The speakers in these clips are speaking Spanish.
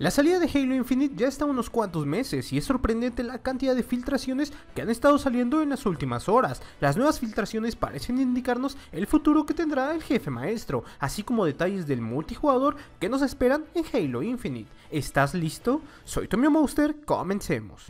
La salida de Halo Infinite ya está unos cuantos meses y es sorprendente la cantidad de filtraciones que han estado saliendo en las últimas horas. Las nuevas filtraciones parecen indicarnos el futuro que tendrá el jefe maestro, así como detalles del multijugador que nos esperan en Halo Infinite. ¿Estás listo? Soy Tomio Monster, comencemos.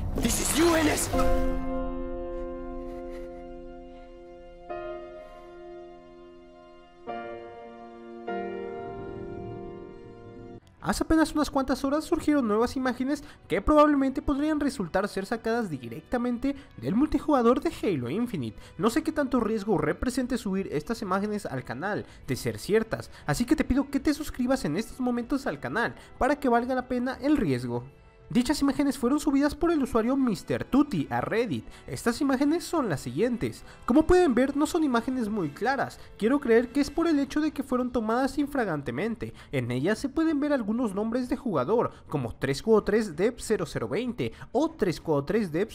Hace apenas unas cuantas horas surgieron nuevas imágenes que probablemente podrían resultar ser sacadas directamente del multijugador de Halo Infinite. No sé qué tanto riesgo represente subir estas imágenes al canal, de ser ciertas, así que te pido que te suscribas en estos momentos al canal para que valga la pena el riesgo. Dichas imágenes fueron subidas por el usuario Mr. Tutti a Reddit. Estas imágenes son las siguientes. Como pueden ver, no son imágenes muy claras. Quiero creer que es por el hecho de que fueron tomadas infragantemente. En ellas se pueden ver algunos nombres de jugador, como 343 dep 0020 o 343 dep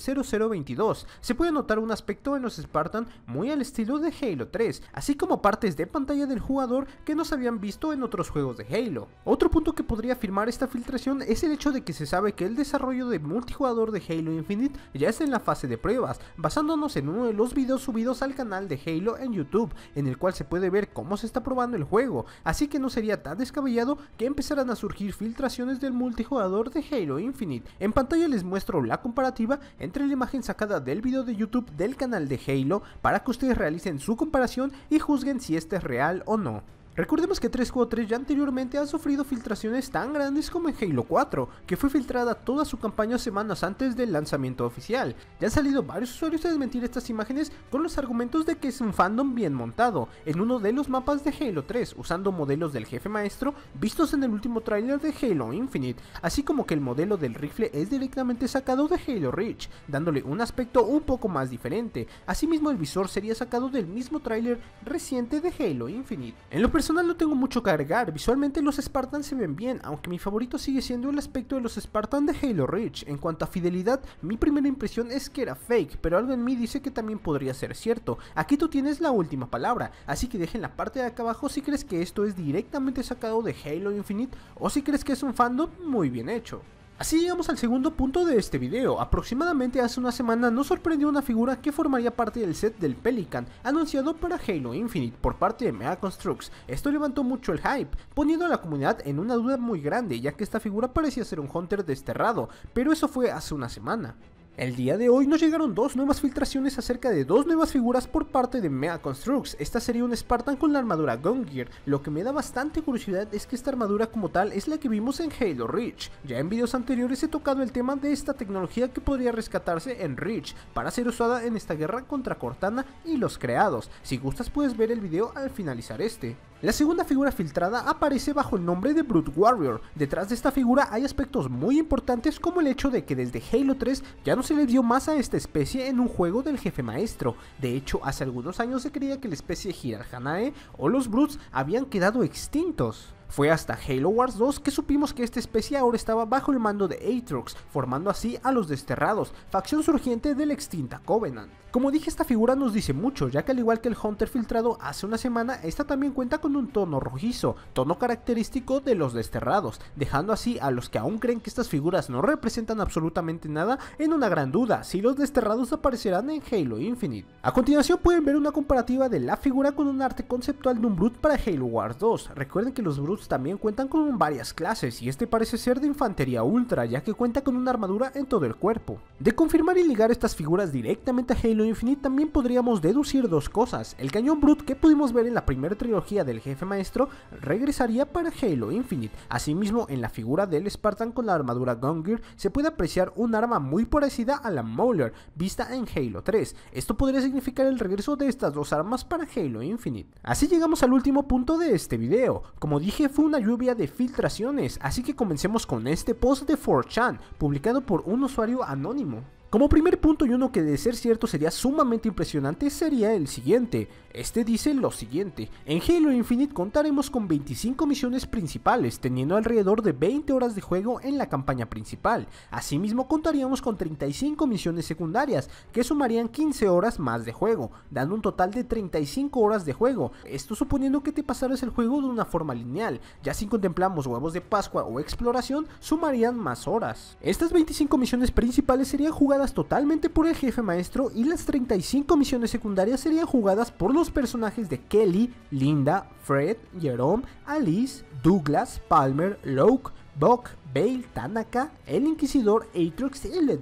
0022 Se puede notar un aspecto en los Spartan muy al estilo de Halo 3, así como partes de pantalla del jugador que no se habían visto en otros juegos de Halo. Otro punto que podría afirmar esta filtración es el hecho de que se sabe que el desarrollo de multijugador de Halo Infinite ya está en la fase de pruebas, basándonos en uno de los videos subidos al canal de Halo en YouTube, en el cual se puede ver cómo se está probando el juego, así que no sería tan descabellado que empezaran a surgir filtraciones del multijugador de Halo Infinite. En pantalla les muestro la comparativa entre la imagen sacada del video de YouTube del canal de Halo para que ustedes realicen su comparación y juzguen si este es real o no. Recordemos que 343 ya anteriormente ha sufrido filtraciones tan grandes como en Halo 4, que fue filtrada toda su campaña semanas antes del lanzamiento oficial. Ya han salido varios usuarios a desmentir estas imágenes con los argumentos de que es un fandom bien montado, en uno de los mapas de Halo 3, usando modelos del jefe maestro vistos en el último tráiler de Halo Infinite, así como que el modelo del rifle es directamente sacado de Halo Reach, dándole un aspecto un poco más diferente. Asimismo el visor sería sacado del mismo tráiler reciente de Halo Infinite personal no tengo mucho que agregar, visualmente los Spartans se ven bien, aunque mi favorito sigue siendo el aspecto de los Spartans de Halo Reach. En cuanto a fidelidad, mi primera impresión es que era fake, pero algo en mí dice que también podría ser cierto. Aquí tú tienes la última palabra, así que dejen la parte de acá abajo si crees que esto es directamente sacado de Halo Infinite o si crees que es un fandom muy bien hecho. Así llegamos al segundo punto de este video. Aproximadamente hace una semana nos sorprendió una figura que formaría parte del set del Pelican anunciado para Halo Infinite por parte de Mega Constructs. Esto levantó mucho el hype, poniendo a la comunidad en una duda muy grande ya que esta figura parecía ser un Hunter desterrado, pero eso fue hace una semana. El día de hoy nos llegaron dos nuevas filtraciones acerca de dos nuevas figuras por parte de Mea Constructs. Esta sería un Spartan con la armadura Gear. Lo que me da bastante curiosidad es que esta armadura como tal es la que vimos en Halo Reach. Ya en videos anteriores he tocado el tema de esta tecnología que podría rescatarse en Reach para ser usada en esta guerra contra Cortana y los creados. Si gustas puedes ver el video al finalizar este. La segunda figura filtrada aparece bajo el nombre de Brute Warrior. Detrás de esta figura hay aspectos muy importantes como el hecho de que desde Halo 3 ya no se le dio más a esta especie en un juego del jefe maestro. De hecho, hace algunos años se creía que la especie Hirahanae o los Brutes habían quedado extintos. Fue hasta Halo Wars 2 que supimos que esta especie ahora estaba bajo el mando de Aatrox, formando así a los Desterrados, facción surgiente de la extinta Covenant. Como dije, esta figura nos dice mucho, ya que al igual que el Hunter filtrado hace una semana, esta también cuenta con un tono rojizo, tono característico de los Desterrados, dejando así a los que aún creen que estas figuras no representan absolutamente nada en una gran duda si los Desterrados aparecerán en Halo Infinite. A continuación pueden ver una comparativa de la figura con un arte conceptual de un Brute para Halo Wars 2. Recuerden que los también cuentan con varias clases y este parece ser de infantería ultra ya que cuenta con una armadura en todo el cuerpo. De confirmar y ligar estas figuras directamente a Halo Infinite también podríamos deducir dos cosas, el cañón Brute que pudimos ver en la primera trilogía del jefe maestro regresaría para Halo Infinite, asimismo en la figura del Spartan con la armadura Gungir se puede apreciar un arma muy parecida a la Mauler vista en Halo 3, esto podría significar el regreso de estas dos armas para Halo Infinite. Así llegamos al último punto de este video, como dije fue una lluvia de filtraciones, así que comencemos con este post de 4chan, publicado por un usuario anónimo. Como primer punto y uno que de ser cierto sería sumamente impresionante sería el siguiente. Este dice lo siguiente, en Halo Infinite contaremos con 25 misiones principales, teniendo alrededor de 20 horas de juego en la campaña principal. Asimismo contaríamos con 35 misiones secundarias, que sumarían 15 horas más de juego, dando un total de 35 horas de juego. Esto suponiendo que te pasaras el juego de una forma lineal, ya si contemplamos huevos de Pascua o exploración, sumarían más horas. Estas 25 misiones principales serían jugadas totalmente por el jefe maestro y las 35 misiones secundarias serían jugadas por los personajes de Kelly, Linda, Fred, Jerome, Alice, Douglas, Palmer, Locke, Buck, Bale, Tanaka, el Inquisidor Atrox e y Led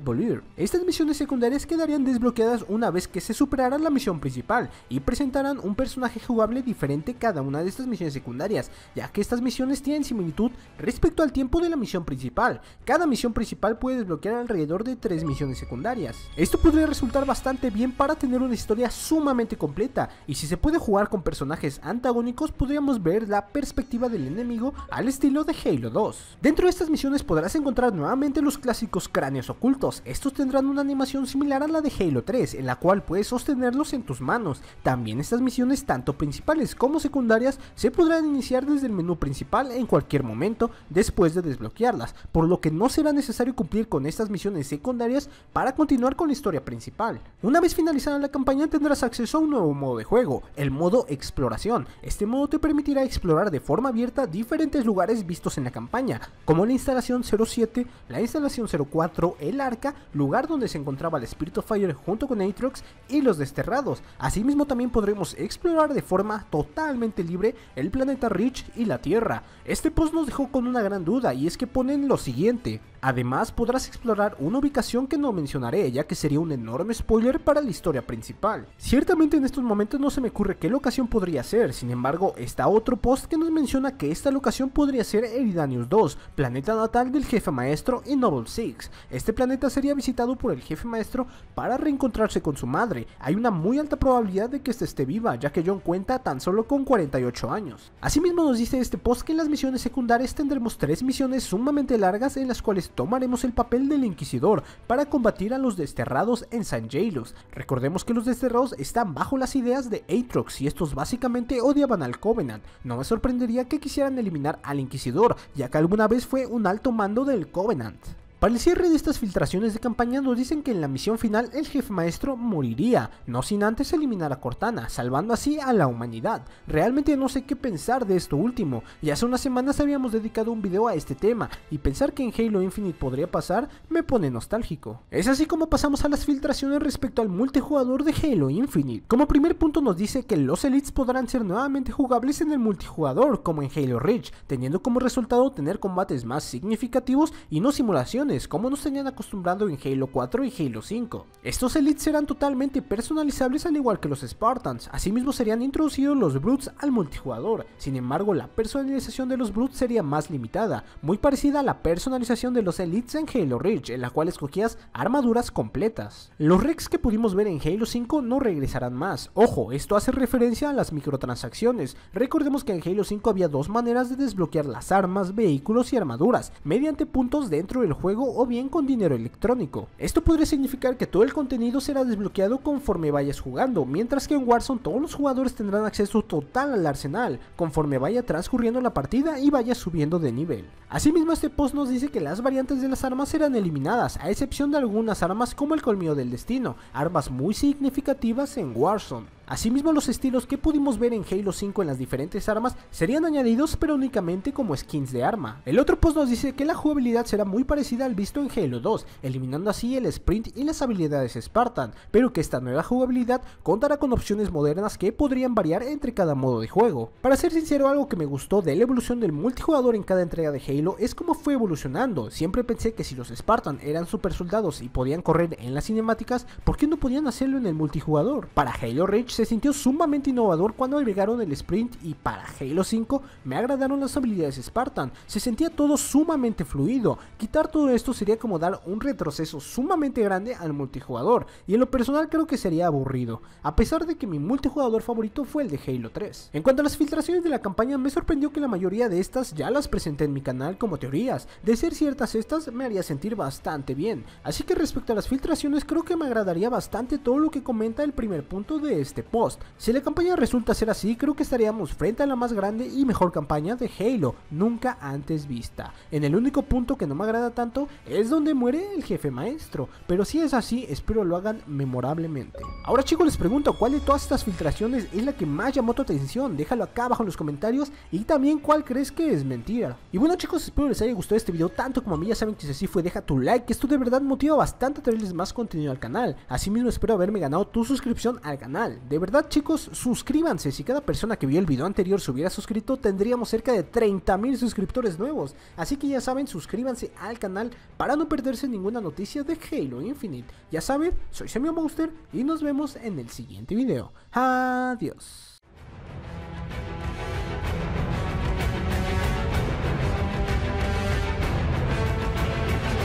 Estas misiones secundarias quedarían desbloqueadas una vez que se superara la misión principal y presentarán un personaje jugable diferente cada una de estas misiones secundarias, ya que estas misiones tienen similitud respecto al tiempo de la misión principal. Cada misión principal puede desbloquear alrededor de 3 misiones secundarias. Esto podría resultar bastante bien para tener una historia sumamente completa y si se puede jugar con personajes antagónicos podríamos ver la perspectiva del enemigo al estilo de Halo 2. Dentro de estas misiones podrás encontrar nuevamente los clásicos cráneos ocultos. Estos tendrán una animación similar a la de Halo 3, en la cual puedes sostenerlos en tus manos. También estas misiones, tanto principales como secundarias, se podrán iniciar desde el menú principal en cualquier momento después de desbloquearlas, por lo que no será necesario cumplir con estas misiones secundarias para continuar con la historia principal. Una vez finalizada la campaña tendrás acceso a un nuevo modo de juego, el modo exploración. Este modo te permitirá explorar de forma abierta diferentes lugares vistos en la campaña, como la instalación 07, la instalación 04, el arca, lugar donde se encontraba el Spirit of Fire junto con Aatrox y los desterrados. Asimismo también podremos explorar de forma totalmente libre el planeta Rich y la Tierra. Este post nos dejó con una gran duda y es que ponen lo siguiente. Además podrás explorar una ubicación que no mencionaré ya que sería un enorme spoiler para la historia principal. Ciertamente en estos momentos no se me ocurre qué locación podría ser, sin embargo está otro post que nos menciona que esta locación podría ser Eridanius 2, planeta natal del jefe maestro en Noble Six. Este planeta sería visitado por el jefe maestro para reencontrarse con su madre, hay una muy alta probabilidad de que ésta esté viva ya que John cuenta tan solo con 48 años. Asimismo nos dice este post que en las misiones secundarias tendremos tres misiones sumamente largas en las cuales tomaremos el papel del Inquisidor para combatir a los desterrados en San Jalos. Recordemos que los desterrados están bajo las ideas de Aatrox y estos básicamente odiaban al Covenant. No me sorprendería que quisieran eliminar al Inquisidor, ya que alguna vez fue un alto mando del Covenant. Para el cierre de estas filtraciones de campaña nos dicen que en la misión final el jefe maestro moriría, no sin antes eliminar a Cortana, salvando así a la humanidad. Realmente no sé qué pensar de esto último, ya hace unas semanas habíamos dedicado un video a este tema, y pensar que en Halo Infinite podría pasar me pone nostálgico. Es así como pasamos a las filtraciones respecto al multijugador de Halo Infinite. Como primer punto nos dice que los Elites podrán ser nuevamente jugables en el multijugador, como en Halo Reach, teniendo como resultado tener combates más significativos y no simulaciones como nos tenían acostumbrado en Halo 4 y Halo 5. Estos Elites serán totalmente personalizables al igual que los Spartans, asimismo serían introducidos los Brutes al multijugador, sin embargo la personalización de los Brutes sería más limitada, muy parecida a la personalización de los Elites en Halo Reach, en la cual escogías armaduras completas. Los Rex que pudimos ver en Halo 5 no regresarán más, ojo, esto hace referencia a las microtransacciones, recordemos que en Halo 5 había dos maneras de desbloquear las armas, vehículos y armaduras, mediante puntos dentro del juego o bien con dinero electrónico. Esto podría significar que todo el contenido será desbloqueado conforme vayas jugando, mientras que en Warzone todos los jugadores tendrán acceso total al arsenal, conforme vaya transcurriendo la partida y vaya subiendo de nivel. Asimismo este post nos dice que las variantes de las armas serán eliminadas, a excepción de algunas armas como el colmillo del destino, armas muy significativas en Warzone. Asimismo, los estilos que pudimos ver en Halo 5 en las diferentes armas serían añadidos pero únicamente como skins de arma. El otro post nos dice que la jugabilidad será muy parecida al visto en Halo 2, eliminando así el sprint y las habilidades Spartan, pero que esta nueva jugabilidad contará con opciones modernas que podrían variar entre cada modo de juego. Para ser sincero, algo que me gustó de la evolución del multijugador en cada entrega de Halo es cómo fue evolucionando. Siempre pensé que si los Spartan eran super soldados y podían correr en las cinemáticas, ¿por qué no podían hacerlo en el multijugador? Para Halo Reach se sintió sumamente innovador cuando agregaron el sprint y para Halo 5 me agradaron las habilidades Spartan, se sentía todo sumamente fluido, quitar todo esto sería como dar un retroceso sumamente grande al multijugador y en lo personal creo que sería aburrido, a pesar de que mi multijugador favorito fue el de Halo 3. En cuanto a las filtraciones de la campaña me sorprendió que la mayoría de estas ya las presenté en mi canal como teorías, de ser ciertas estas me haría sentir bastante bien, así que respecto a las filtraciones creo que me agradaría bastante todo lo que comenta el primer punto de este este post. Si la campaña resulta ser así, creo que estaríamos frente a la más grande y mejor campaña de Halo, nunca antes vista. En el único punto que no me agrada tanto es donde muere el jefe maestro, pero si es así, espero lo hagan memorablemente. Ahora chicos, les pregunto cuál de todas estas filtraciones es la que más llamó tu atención, déjalo acá abajo en los comentarios y también cuál crees que es mentira. Y bueno chicos, espero les haya gustado este video tanto como a mí, ya saben que si así fue deja tu like, esto de verdad motiva bastante a traerles más contenido al canal. Asimismo espero haberme ganado tu suscripción al canal. De verdad chicos, suscríbanse. Si cada persona que vio el video anterior se hubiera suscrito, tendríamos cerca de 30.000 suscriptores nuevos. Así que ya saben, suscríbanse al canal para no perderse ninguna noticia de Halo Infinite. Ya saben, soy Semio Monster y nos vemos en el siguiente video. Adiós.